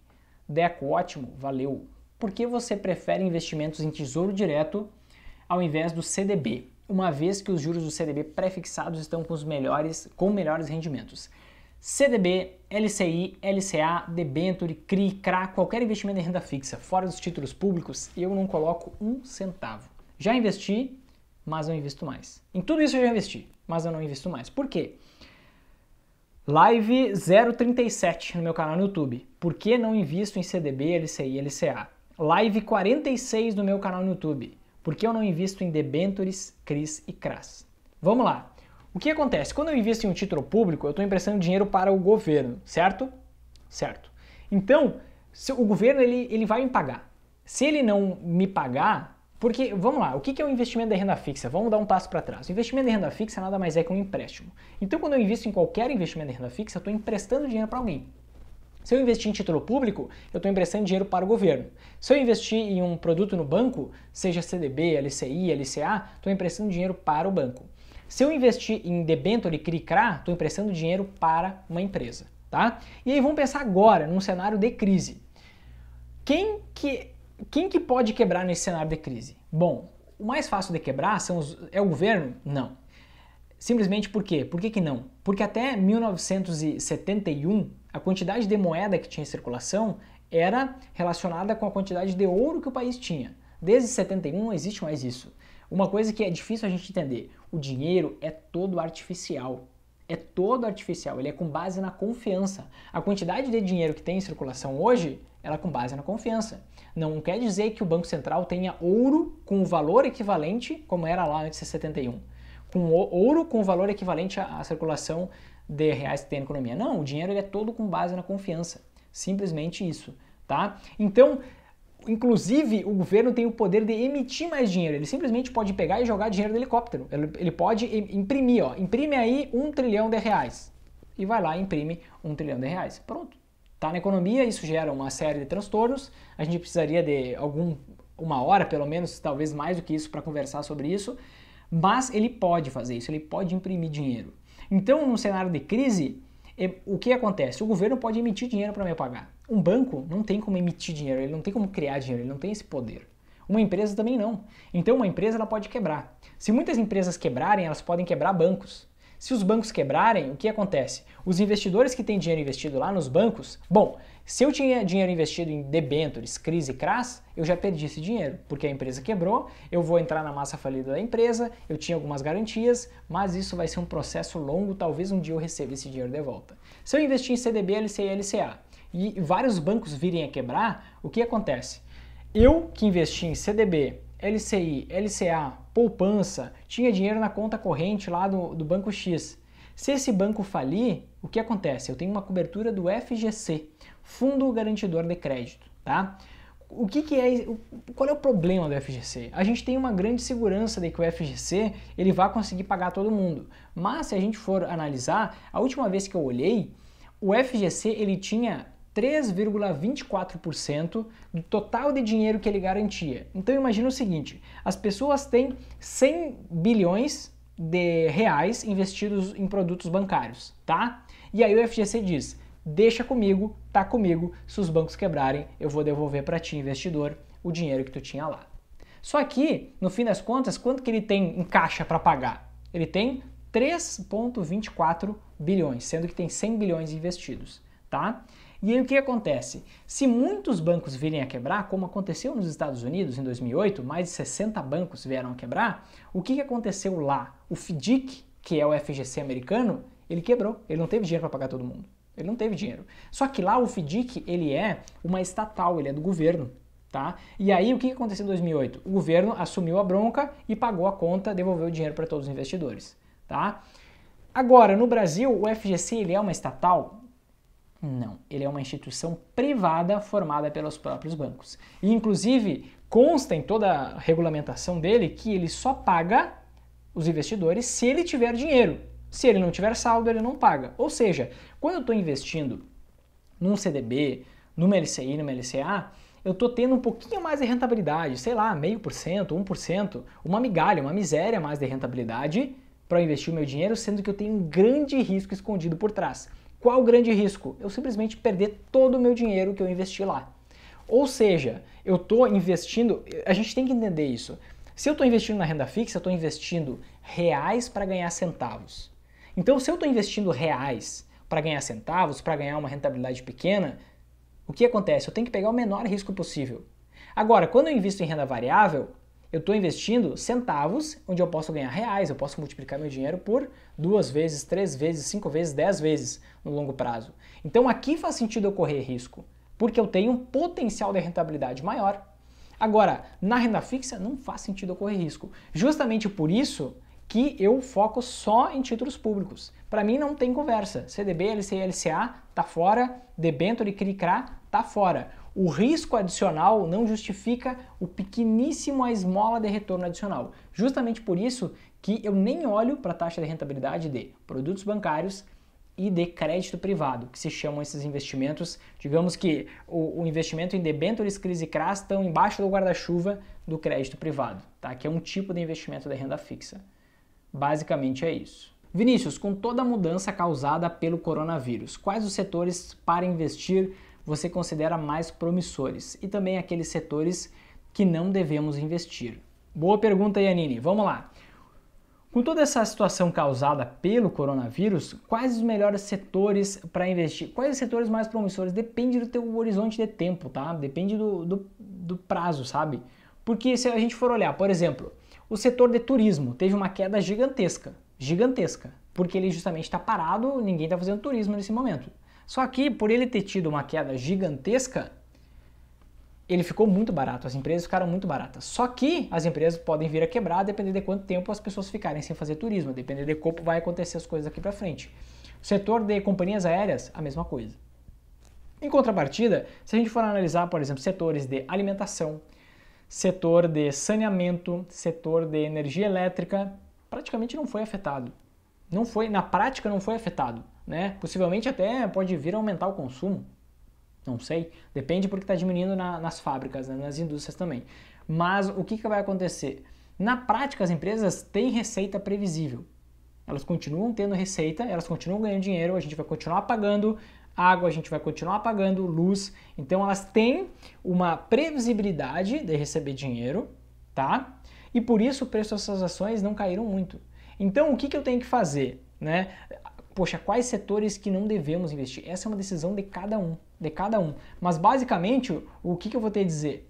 S1: Deco, ótimo, valeu. Por que você prefere investimentos em tesouro direto ao invés do CDB? Uma vez que os juros do CDB prefixados estão com os melhores, com melhores rendimentos. CDB, LCI, LCA, debenture, CRI, CRA, qualquer investimento em renda fixa, fora dos títulos públicos, eu não coloco um centavo. Já investi, mas não invisto mais. Em tudo isso eu já investi, mas eu não invisto mais. Por quê? Live 037 no meu canal no YouTube. Por que não invisto em CDB, LCI e LCA? Live 46 no meu canal no YouTube. Por que eu não invisto em debentures, CRIs e CRAS? Vamos lá. O que acontece? Quando eu invisto em um título público, eu estou emprestando dinheiro para o governo, certo? Certo. Então, o governo ele, ele vai me pagar. Se ele não me pagar, porque, vamos lá, o que é o investimento de renda fixa? Vamos dar um passo para trás. O investimento de renda fixa nada mais é que um empréstimo. Então, quando eu invisto em qualquer investimento de renda fixa, eu estou emprestando dinheiro para alguém. Se eu investir em título público, eu estou emprestando dinheiro para o governo. Se eu investir em um produto no banco, seja CDB, LCI, LCA, estou emprestando dinheiro para o banco. Se eu investir em debênture, CRI-CRA, estou emprestando dinheiro para uma empresa. Tá? E aí vamos pensar agora, num cenário de crise. Quem que quem que pode quebrar nesse cenário de crise? Bom, o mais fácil de quebrar são os, é o governo? Não. Simplesmente por quê? Por que, que não? Porque até 1971, a quantidade de moeda que tinha em circulação era relacionada com a quantidade de ouro que o país tinha. Desde 71 não existe mais isso. Uma coisa que é difícil a gente entender: o dinheiro é todo artificial. É todo artificial, ele é com base na confiança. A quantidade de dinheiro que tem em circulação hoje ela é com base na confiança. Não quer dizer que o Banco Central tenha ouro com o valor equivalente, como era lá antes de 71, com ouro com o valor equivalente à circulação de reais que tem na economia. Não, o dinheiro é todo com base na confiança. Simplesmente isso, tá? Então, Inclusive, o governo tem o poder de emitir mais dinheiro. Ele simplesmente pode pegar e jogar dinheiro do helicóptero. Ele, ele pode imprimir, ó. Imprime aí um trilhão de reais. E vai lá e imprime um trilhão de reais. Pronto tá na economia, isso gera uma série de transtornos. A gente precisaria de algum uma hora, pelo menos, talvez mais do que isso para conversar sobre isso, mas ele pode fazer isso, ele pode imprimir dinheiro. Então, num cenário de crise, é, o que acontece? O governo pode emitir dinheiro para me pagar. Um banco não tem como emitir dinheiro, ele não tem como criar dinheiro, ele não tem esse poder. Uma empresa também não. Então, uma empresa ela pode quebrar. Se muitas empresas quebrarem, elas podem quebrar bancos. Se os bancos quebrarem, o que acontece? Os investidores que têm dinheiro investido lá nos bancos, bom, se eu tinha dinheiro investido em debentures, crise e crash, eu já perdi esse dinheiro, porque a empresa quebrou, eu vou entrar na massa falida da empresa, eu tinha algumas garantias, mas isso vai ser um processo longo, talvez um dia eu receba esse dinheiro de volta. Se eu investir em CDB, LCI e LCA e vários bancos virem a quebrar, o que acontece? Eu que investi em CDB, LCI, LCA poupança, tinha dinheiro na conta corrente lá do, do banco X. Se esse banco falir, o que acontece? Eu tenho uma cobertura do FGC, Fundo Garantidor de Crédito, tá? O que, que é, qual é o problema do FGC? A gente tem uma grande segurança de que o FGC ele vai conseguir pagar todo mundo, mas se a gente for analisar, a última vez que eu olhei, o FGC ele tinha 3,24% do total de dinheiro que ele garantia. Então imagina o seguinte: as pessoas têm 100 bilhões de reais investidos em produtos bancários, tá? E aí o FGC diz: "Deixa comigo, tá comigo, se os bancos quebrarem, eu vou devolver para ti, investidor, o dinheiro que tu tinha lá". Só que, no fim das contas, quanto que ele tem em caixa para pagar? Ele tem 3,24 bilhões, sendo que tem 100 bilhões investidos, tá? E aí o que acontece? Se muitos bancos virem a quebrar, como aconteceu nos Estados Unidos em 2008, mais de 60 bancos vieram a quebrar, o que aconteceu lá? O FDIC, que é o FGC americano, ele quebrou, ele não teve dinheiro para pagar todo mundo. Ele não teve dinheiro. Só que lá o FDIC, ele é uma estatal, ele é do governo. Tá? E aí o que aconteceu em 2008? O governo assumiu a bronca e pagou a conta, devolveu o dinheiro para todos os investidores. Tá? Agora, no Brasil, o FGC ele é uma estatal não, ele é uma instituição privada formada pelos próprios bancos. E, inclusive, consta em toda a regulamentação dele que ele só paga os investidores se ele tiver dinheiro. Se ele não tiver saldo, ele não paga. Ou seja, quando eu estou investindo num CDB, numa LCI, numa LCA, eu estou tendo um pouquinho mais de rentabilidade, sei lá, meio por cento, um por cento, uma migalha, uma miséria mais de rentabilidade para investir o meu dinheiro, sendo que eu tenho um grande risco escondido por trás. Qual o grande risco? Eu simplesmente perder todo o meu dinheiro que eu investi lá. Ou seja, eu estou investindo, a gente tem que entender isso. Se eu estou investindo na renda fixa, eu estou investindo reais para ganhar centavos. Então, se eu estou investindo reais para ganhar centavos, para ganhar uma rentabilidade pequena, o que acontece? Eu tenho que pegar o menor risco possível. Agora, quando eu invisto em renda variável, eu estou investindo centavos, onde eu posso ganhar reais, eu posso multiplicar meu dinheiro por duas vezes, três vezes, cinco vezes, dez vezes no longo prazo. Então aqui faz sentido eu correr risco, porque eu tenho um potencial de rentabilidade maior. Agora, na renda fixa não faz sentido eu correr risco. Justamente por isso que eu foco só em títulos públicos. Para mim não tem conversa. CDB, LCI, LCA, tá fora. Debenture, CRA, tá fora. O risco adicional não justifica o pequeníssimo a esmola de retorno adicional. Justamente por isso que eu nem olho para a taxa de rentabilidade de produtos bancários e de crédito privado, que se chamam esses investimentos. Digamos que o, o investimento em debêntures, crise e CRAS estão embaixo do guarda-chuva do crédito privado, tá? que é um tipo de investimento de renda fixa. Basicamente é isso. Vinícius, com toda a mudança causada pelo coronavírus, quais os setores para investir você considera mais promissores e também aqueles setores que não devemos investir? Boa pergunta, Yanine. Vamos lá. Com toda essa situação causada pelo coronavírus, quais os melhores setores para investir? Quais os setores mais promissores? Depende do teu horizonte de tempo, tá? Depende do, do, do, prazo, sabe? Porque se a gente for olhar, por exemplo, o setor de turismo teve uma queda gigantesca, gigantesca, porque ele justamente está parado, ninguém está fazendo turismo nesse momento. Só que por ele ter tido uma queda gigantesca, ele ficou muito barato, as empresas ficaram muito baratas. Só que as empresas podem vir a quebrar, depender de quanto tempo as pessoas ficarem sem fazer turismo, depender de como vai acontecer as coisas aqui para frente. O setor de companhias aéreas, a mesma coisa. Em contrapartida, se a gente for analisar, por exemplo, setores de alimentação, setor de saneamento, setor de energia elétrica, praticamente não foi afetado. Não foi, na prática não foi afetado né? Possivelmente até pode vir a aumentar o consumo, não sei, depende porque está diminuindo na, nas fábricas, né? nas indústrias também. Mas o que, que vai acontecer? Na prática, as empresas têm receita previsível. Elas continuam tendo receita, elas continuam ganhando dinheiro, a gente vai continuar pagando água, a gente vai continuar pagando luz. Então elas têm uma previsibilidade de receber dinheiro, tá? E por isso o preço dessas ações não caíram muito. Então o que, que eu tenho que fazer? Né? poxa, quais setores que não devemos investir? Essa é uma decisão de cada um, de cada um. Mas basicamente, o que, que eu vou ter a dizer?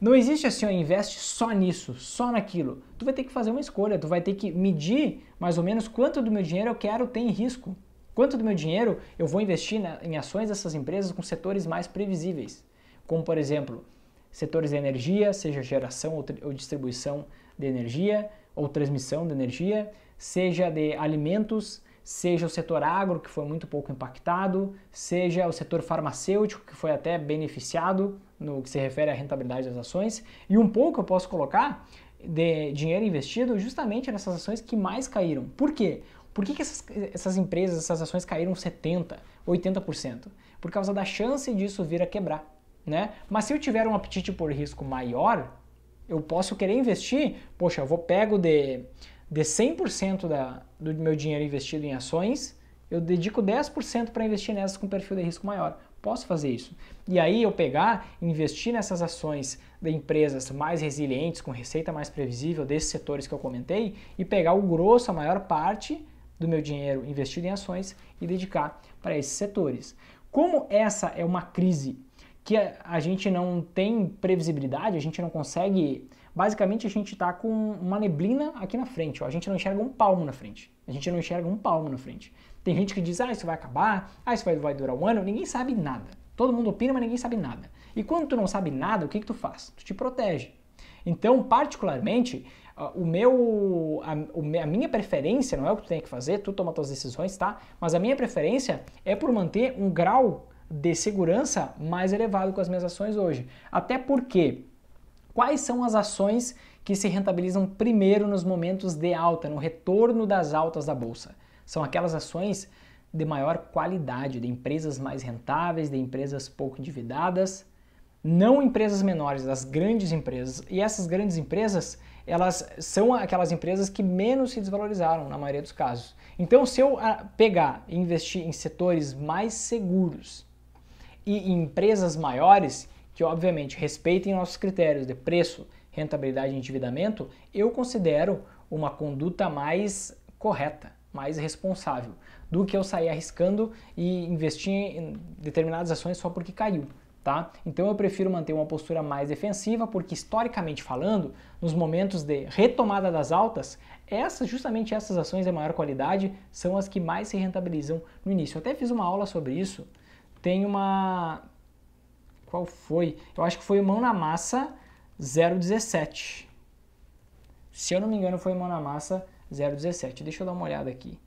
S1: Não existe assim, ó, investe só nisso, só naquilo. Tu vai ter que fazer uma escolha, tu vai ter que medir mais ou menos quanto do meu dinheiro eu quero ter em risco. Quanto do meu dinheiro eu vou investir na, em ações dessas empresas com setores mais previsíveis. Como, por exemplo, setores de energia, seja geração ou, ou distribuição de energia, ou transmissão de energia, seja de alimentos, seja o setor agro, que foi muito pouco impactado, seja o setor farmacêutico, que foi até beneficiado no que se refere à rentabilidade das ações, e um pouco eu posso colocar de dinheiro investido justamente nessas ações que mais caíram. Por quê? Por que, que essas, essas empresas, essas ações caíram 70%, 80%? Por causa da chance disso vir a quebrar. Né? Mas se eu tiver um apetite por risco maior, eu posso querer investir, poxa, eu vou pego de de 100% da, do meu dinheiro investido em ações, eu dedico 10% para investir nessas com perfil de risco maior. Posso fazer isso. E aí eu pegar, investir nessas ações de empresas mais resilientes, com receita mais previsível, desses setores que eu comentei, e pegar o grosso, a maior parte do meu dinheiro investido em ações e dedicar para esses setores. Como essa é uma crise que a, a gente não tem previsibilidade, a gente não consegue basicamente a gente está com uma neblina aqui na frente. Ó. A gente não enxerga um palmo na frente. A gente não enxerga um palmo na frente. Tem gente que diz, ah, isso vai acabar, ah, isso vai, vai durar um ano. Ninguém sabe nada. Todo mundo opina, mas ninguém sabe nada. E quando tu não sabe nada, o que, que tu faz? Tu te protege. Então, particularmente, o meu, a, a, minha preferência, não é o que tu tem que fazer, tu toma tuas decisões, tá? Mas a minha preferência é por manter um grau de segurança mais elevado com as minhas ações hoje. Até porque quais são as ações que se rentabilizam primeiro nos momentos de alta, no retorno das altas da bolsa. São aquelas ações de maior qualidade, de empresas mais rentáveis, de empresas pouco endividadas, não empresas menores, as grandes empresas. E essas grandes empresas, elas são aquelas empresas que menos se desvalorizaram na maioria dos casos. Então, se eu ah, pegar e investir em setores mais seguros e em empresas maiores, que obviamente respeitem nossos critérios de preço, rentabilidade e endividamento, eu considero uma conduta mais correta, mais responsável do que eu sair arriscando e investir em determinadas ações só porque caiu. Tá? Então eu prefiro manter uma postura mais defensiva, porque historicamente falando, nos momentos de retomada das altas, essas justamente essas ações de maior qualidade são as que mais se rentabilizam no início. Eu até fiz uma aula sobre isso. Tem uma qual foi? Eu acho que foi Mão na Massa 017. Se eu não me engano, foi Mão na Massa 017. Deixa eu dar uma olhada aqui.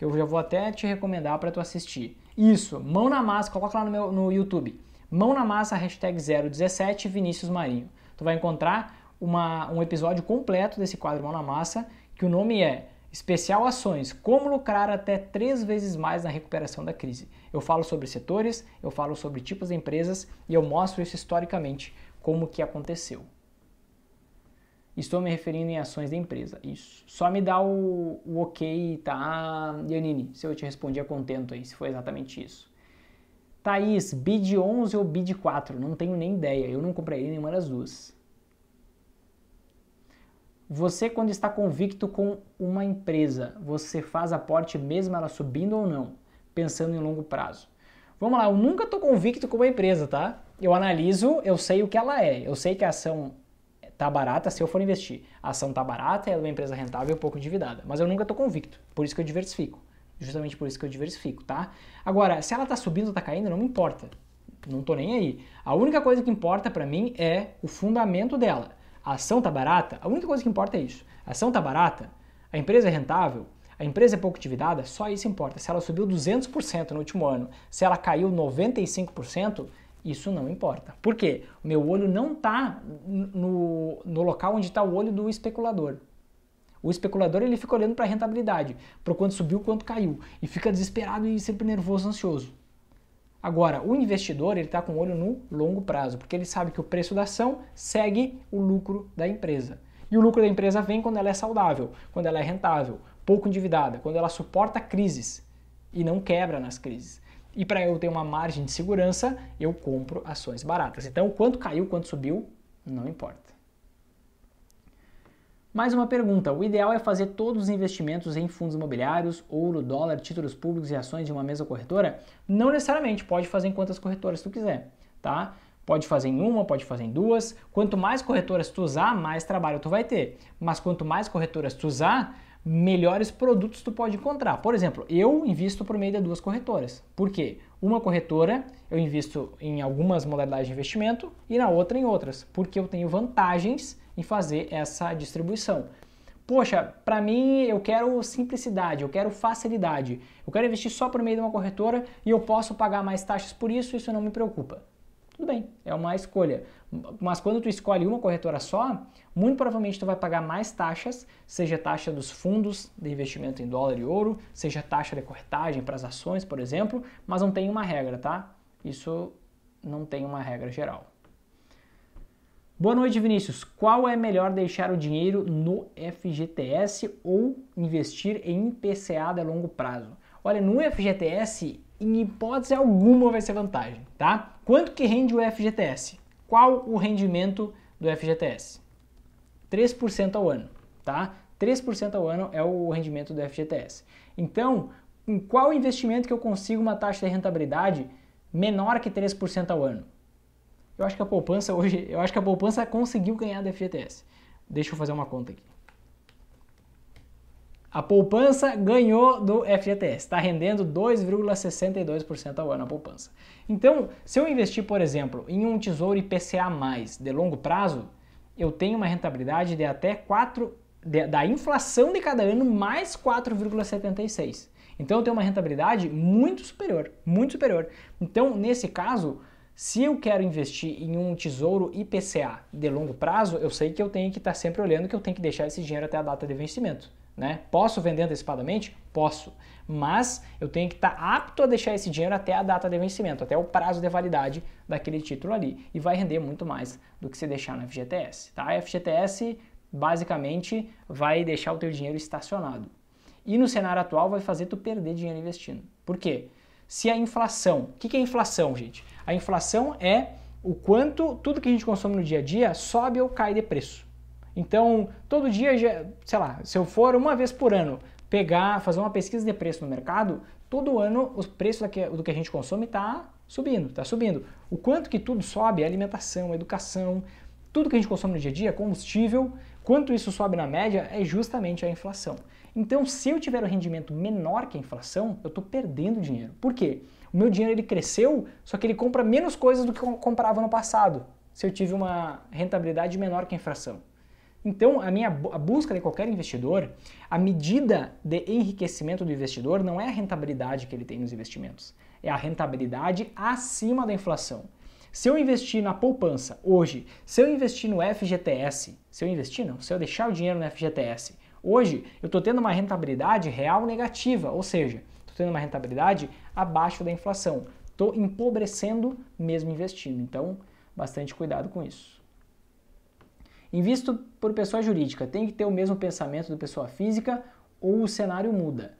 S1: Eu já vou até te recomendar para tu assistir. Isso, Mão na Massa, coloca lá no, meu, no YouTube. Mão na Massa, hashtag 017 Vinícius Marinho. Tu vai encontrar uma, um episódio completo desse quadro Mão na Massa, que o nome é Especial ações, como lucrar até três vezes mais na recuperação da crise. Eu falo sobre setores, eu falo sobre tipos de empresas e eu mostro isso historicamente, como que aconteceu. Estou me referindo em ações de empresa, isso. Só me dá o, o ok, tá, Yanine, se eu te respondi a contento aí, se foi exatamente isso. Thaís, BID 11 ou BID 4? Não tenho nem ideia, eu não comprei nenhuma das duas. Você, quando está convicto com uma empresa, você faz aporte mesmo ela subindo ou não, pensando em longo prazo. Vamos lá, eu nunca estou convicto com uma empresa, tá? Eu analiso, eu sei o que ela é, eu sei que a ação tá barata se eu for investir. A ação tá barata, ela é uma empresa rentável, pouco endividada, mas eu nunca estou convicto, por isso que eu diversifico. Justamente por isso que eu diversifico, tá? Agora, se ela está subindo ou tá caindo, não me importa. Não estou nem aí. A única coisa que importa para mim é o fundamento dela a ação está barata, a única coisa que importa é isso. A ação está barata, a empresa é rentável, a empresa é pouco endividada, só isso importa. Se ela subiu 200% no último ano, se ela caiu 95%, isso não importa. Por quê? O meu olho não está no, no local onde está o olho do especulador. O especulador ele fica olhando para a rentabilidade, para quanto subiu, quanto caiu, e fica desesperado e sempre nervoso, ansioso. Agora, o investidor ele está com o olho no longo prazo, porque ele sabe que o preço da ação segue o lucro da empresa. E o lucro da empresa vem quando ela é saudável, quando ela é rentável, pouco endividada, quando ela suporta crises e não quebra nas crises. E para eu ter uma margem de segurança, eu compro ações baratas. Então, quanto caiu, quanto subiu, não importa. Mais uma pergunta: o ideal é fazer todos os investimentos em fundos imobiliários, ouro, dólar, títulos públicos e ações de uma mesma corretora? Não necessariamente, pode fazer em quantas corretoras tu quiser, tá? Pode fazer em uma, pode fazer em duas. Quanto mais corretoras tu usar, mais trabalho tu vai ter. Mas quanto mais corretoras tu usar, melhores produtos tu pode encontrar. Por exemplo, eu invisto por meio de duas corretoras. Por quê? Uma corretora eu invisto em algumas modalidades de investimento e na outra em outras, porque eu tenho vantagens em fazer essa distribuição. Poxa, para mim eu quero simplicidade, eu quero facilidade. Eu quero investir só por meio de uma corretora e eu posso pagar mais taxas por isso, isso não me preocupa. Tudo bem, é uma escolha. Mas quando tu escolhe uma corretora só, muito provavelmente tu vai pagar mais taxas, seja taxa dos fundos de investimento em dólar e ouro, seja taxa de corretagem para as ações, por exemplo, mas não tem uma regra, tá? Isso não tem uma regra geral. Boa noite, Vinícius. Qual é melhor deixar o dinheiro no FGTS ou investir em IPCA a longo prazo? Olha, no FGTS, em hipótese alguma vai ser vantagem, tá? Quanto que rende o FGTS? Qual o rendimento do FGTS? 3% ao ano, tá? 3% ao ano é o rendimento do FGTS. Então, em qual investimento que eu consigo uma taxa de rentabilidade menor que 3% ao ano? Eu acho que a poupança hoje, eu acho que a poupança conseguiu ganhar do FGTS. Deixa eu fazer uma conta aqui. A poupança ganhou do FGTS, está rendendo 2,62% ao ano a poupança. Então, se eu investir, por exemplo, em um tesouro IPCA+, de longo prazo, eu tenho uma rentabilidade de até 4, de, da inflação de cada ano, mais 4,76%. Então, eu tenho uma rentabilidade muito superior, muito superior. Então, nesse caso, se eu quero investir em um tesouro IPCA de longo prazo, eu sei que eu tenho que estar sempre olhando que eu tenho que deixar esse dinheiro até a data de vencimento. Né? Posso vender antecipadamente? Posso. Mas eu tenho que estar apto a deixar esse dinheiro até a data de vencimento, até o prazo de validade daquele título ali. E vai render muito mais do que se deixar no FGTS. Tá? A FGTS basicamente vai deixar o teu dinheiro estacionado. E no cenário atual vai fazer tu perder dinheiro investindo. Por quê? Se a inflação, o que, que é inflação, gente? A inflação é o quanto tudo que a gente consome no dia a dia sobe ou cai de preço. Então, todo dia, sei lá, se eu for uma vez por ano pegar, fazer uma pesquisa de preço no mercado, todo ano os preços do que a gente consome está subindo, está subindo. O quanto que tudo sobe, alimentação, educação, tudo que a gente consome no dia a dia, combustível, quanto isso sobe na média é justamente a inflação. Então, se eu tiver um rendimento menor que a inflação, eu estou perdendo dinheiro. Por quê? O meu dinheiro ele cresceu, só que ele compra menos coisas do que eu comprava no passado, se eu tive uma rentabilidade menor que a inflação. Então, a minha a busca de qualquer investidor, a medida de enriquecimento do investidor não é a rentabilidade que ele tem nos investimentos, é a rentabilidade acima da inflação. Se eu investir na poupança hoje, se eu investir no FGTS, se eu investir não, se eu deixar o dinheiro no FGTS, hoje eu estou tendo uma rentabilidade real negativa, ou seja, estou tendo uma rentabilidade abaixo da inflação. Estou empobrecendo mesmo investindo. Então, bastante cuidado com isso. Invisto por pessoa jurídica. Tem que ter o mesmo pensamento do pessoa física ou o cenário muda.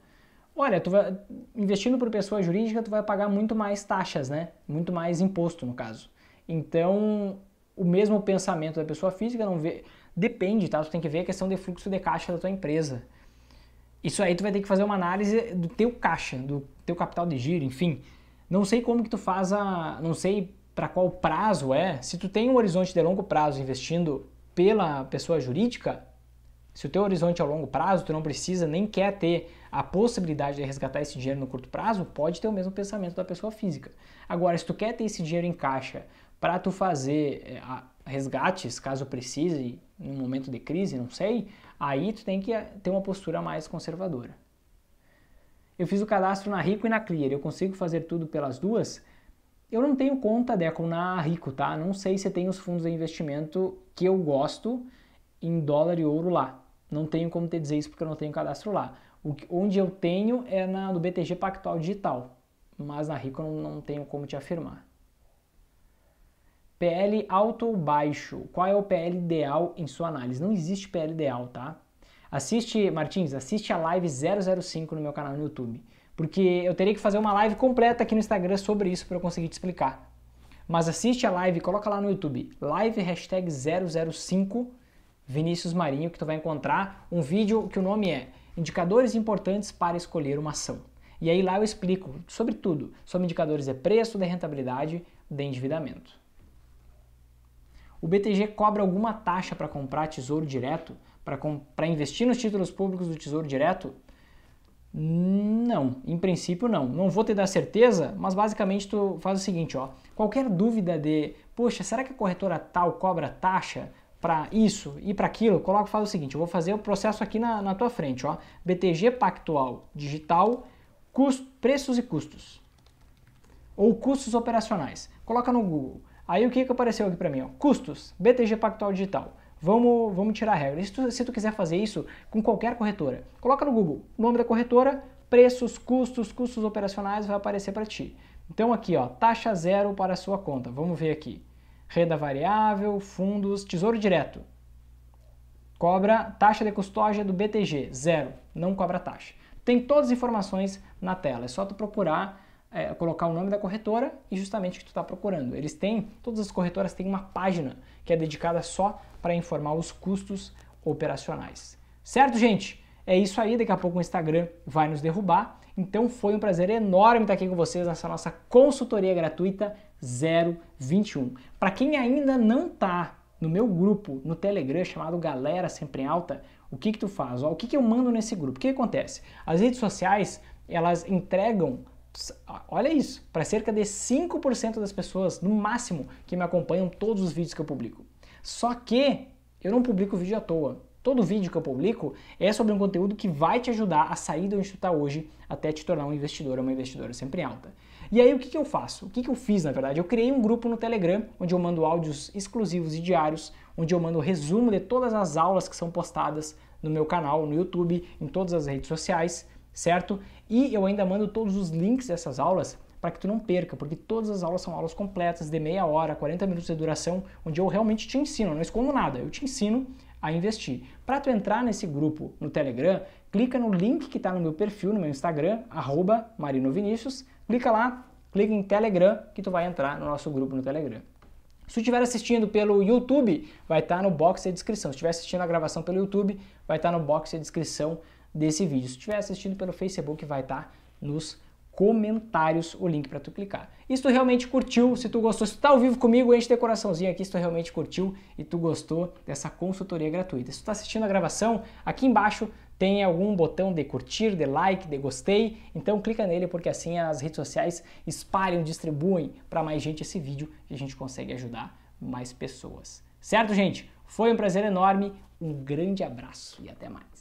S1: Olha, tu vai, investindo por pessoa jurídica, tu vai pagar muito mais taxas, né? Muito mais imposto, no caso. Então, o mesmo pensamento da pessoa física não vê. Depende, tá? Tu tem que ver a questão de fluxo de caixa da tua empresa. Isso aí tu vai ter que fazer uma análise do teu caixa, do teu capital de giro, enfim. Não sei como que tu faz a, não sei para qual prazo é. Se tu tem um horizonte de longo prazo investindo pela pessoa jurídica, se o teu horizonte é a longo prazo, tu não precisa nem quer ter a possibilidade de resgatar esse dinheiro no curto prazo, pode ter o mesmo pensamento da pessoa física. Agora, se tu quer ter esse dinheiro em caixa para tu fazer eh, resgates, caso precise, num momento de crise, não sei, Aí tu tem que eh, ter uma postura mais conservadora. Eu fiz o cadastro na Rico e na Clear, eu consigo fazer tudo pelas duas? Eu não tenho conta Deco, na Rico, tá? Não sei se tem os fundos de investimento que eu gosto em dólar e ouro lá. Não tenho como te dizer isso porque eu não tenho cadastro lá. O, onde eu tenho é na, no BTG Pactual Digital, mas na Rico eu não, não tenho como te afirmar. PL alto ou baixo? Qual é o PL ideal em sua análise? Não existe PL ideal, tá? Assiste, Martins, assiste a live 005 no meu canal no YouTube, porque eu teria que fazer uma live completa aqui no Instagram sobre isso para eu conseguir te explicar. Mas assiste a live, coloca lá no YouTube, live hashtag 005 Vinícius Marinho, que tu vai encontrar um vídeo que o nome é Indicadores Importantes para Escolher uma Ação. E aí lá eu explico sobre tudo, sobre indicadores de é preço, de rentabilidade, de endividamento. O BTG cobra alguma taxa para comprar tesouro direto? Para com... investir nos títulos públicos do tesouro direto? Não, em princípio não. Não vou te dar certeza, mas basicamente tu faz o seguinte, ó. Qualquer dúvida de, poxa, será que a corretora tal cobra taxa para isso e para aquilo? Coloca, faz o seguinte, eu vou fazer o processo aqui na, na tua frente, ó. BTG Pactual Digital, custo, preços e custos. Ou custos operacionais. Coloca no Google. Aí o que, que apareceu aqui para mim? Ó? Custos, BTG Pactual Digital. Vamos, vamos tirar a regra. Se tu, se tu quiser fazer isso com qualquer corretora, coloca no Google o nome da corretora, preços, custos, custos operacionais, vai aparecer para ti. Então aqui, ó, taxa zero para a sua conta. Vamos ver aqui. Renda variável, fundos, tesouro direto. Cobra taxa de custódia do BTG, zero, não cobra taxa. Tem todas as informações na tela, é só tu procurar é, colocar o nome da corretora e justamente o que tu está procurando. Eles têm, todas as corretoras têm uma página que é dedicada só para informar os custos operacionais. Certo, gente? É isso aí, daqui a pouco o Instagram vai nos derrubar. Então foi um prazer enorme estar aqui com vocês nessa nossa consultoria gratuita 021. Para quem ainda não está no meu grupo no Telegram chamado Galera Sempre em Alta, o que que tu faz? Ó, o que que eu mando nesse grupo? O que, que acontece? As redes sociais, elas entregam Olha isso, para cerca de 5% das pessoas, no máximo, que me acompanham todos os vídeos que eu publico. Só que eu não publico vídeo à toa. Todo vídeo que eu publico é sobre um conteúdo que vai te ajudar a sair de onde tu está hoje até te tornar um investidor ou uma investidora sempre alta. E aí o que, que eu faço? O que, que eu fiz, na verdade? Eu criei um grupo no Telegram onde eu mando áudios exclusivos e diários, onde eu mando resumo de todas as aulas que são postadas no meu canal, no YouTube, em todas as redes sociais certo? E eu ainda mando todos os links dessas aulas para que tu não perca, porque todas as aulas são aulas completas de meia hora, 40 minutos de duração, onde eu realmente te ensino, não escondo nada, eu te ensino a investir. Para tu entrar nesse grupo no Telegram, clica no link que está no meu perfil, no meu Instagram, arroba marinovinicius, clica lá, clica em Telegram que tu vai entrar no nosso grupo no Telegram. Se estiver assistindo pelo YouTube, vai estar tá no box de descrição. Se estiver assistindo a gravação pelo YouTube, vai estar tá no box de descrição desse vídeo. Se estiver assistindo pelo Facebook, vai estar tá nos comentários o link para tu clicar. E se tu realmente curtiu, se tu gostou, se tu tá ao vivo comigo, enche teu coraçãozinho aqui se tu realmente curtiu e tu gostou dessa consultoria gratuita. Se tu tá assistindo a gravação, aqui embaixo tem algum botão de curtir, de like, de gostei, então clica nele porque assim as redes sociais espalham, distribuem para mais gente esse vídeo e a gente consegue ajudar mais pessoas. Certo, gente? Foi um prazer enorme, um grande abraço e até mais.